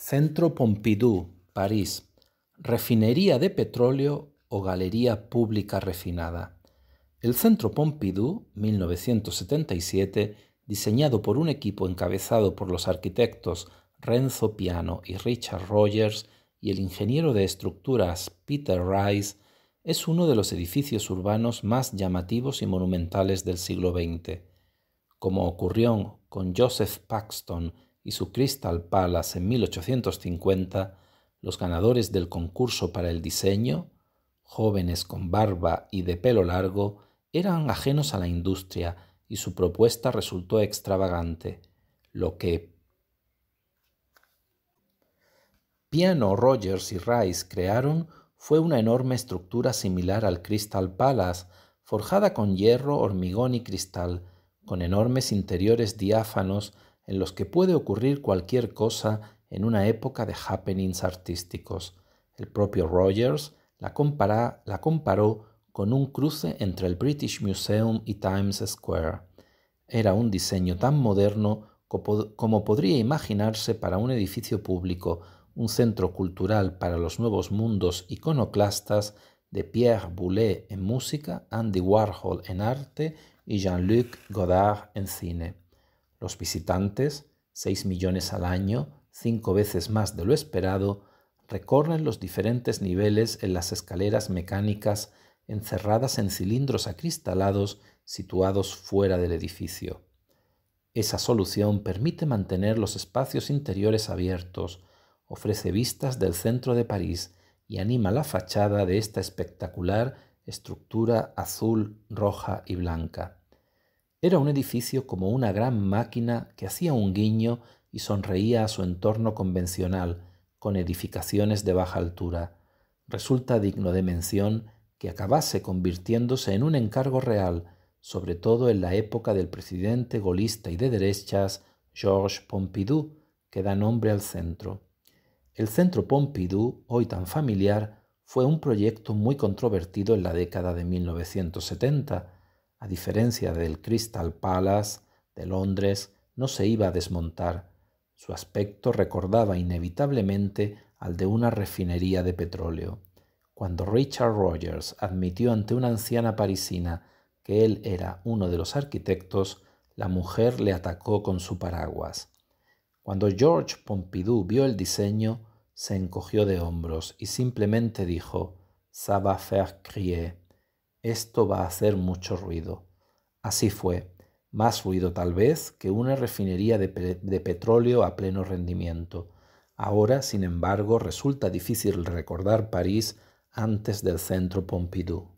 Centro Pompidou, París. Refinería de petróleo o galería pública refinada. El Centro Pompidou, 1977, diseñado por un equipo encabezado por los arquitectos Renzo Piano y Richard Rogers y el ingeniero de estructuras Peter Rice, es uno de los edificios urbanos más llamativos y monumentales del siglo XX. Como ocurrió con Joseph Paxton y su Crystal Palace en 1850, los ganadores del concurso para el diseño, jóvenes con barba y de pelo largo, eran ajenos a la industria y su propuesta resultó extravagante, lo que Piano, Rogers y Rice crearon fue una enorme estructura similar al Crystal Palace, forjada con hierro, hormigón y cristal, con enormes interiores diáfanos en los que puede ocurrir cualquier cosa en una época de happenings artísticos. El propio Rogers la, comparó con un cruce entre el British Museum y Times Square. Era un diseño tan moderno como podría imaginarse para un edificio público, un centro cultural para los nuevos mundos iconoclastas de Pierre Boulez en música, Andy Warhol en arte y Jean-Luc Godard en cine. Los visitantes, 6 millones al año, cinco veces más de lo esperado, recorren los diferentes niveles en las escaleras mecánicas encerradas en cilindros acristalados situados fuera del edificio. Esa solución permite mantener los espacios interiores abiertos, ofrece vistas del centro de París y anima la fachada de esta espectacular estructura azul, roja y blanca. Era un edificio como una gran máquina que hacía un guiño y sonreía a su entorno convencional, con edificaciones de baja altura. Resulta digno de mención que acabase convirtiéndose en un encargo real, sobre todo en la época del presidente golista y de derechas Georges Pompidou, que da nombre al centro. El centro Pompidou, hoy tan familiar, fue un proyecto muy controvertido en la década de 1970, a diferencia del Crystal Palace de Londres, no se iba a desmontar. Su aspecto recordaba inevitablemente al de una refinería de petróleo. Cuando Richard Rogers admitió ante una anciana parisina que él era uno de los arquitectos, la mujer le atacó con su paraguas. Cuando George Pompidou vio el diseño, se encogió de hombros y simplemente dijo «Ça va faire crier». Esto va a hacer mucho ruido. Así fue, más ruido tal vez que una refinería de, petróleo a pleno rendimiento. Ahora, sin embargo, resulta difícil recordar París antes del centro Pompidou.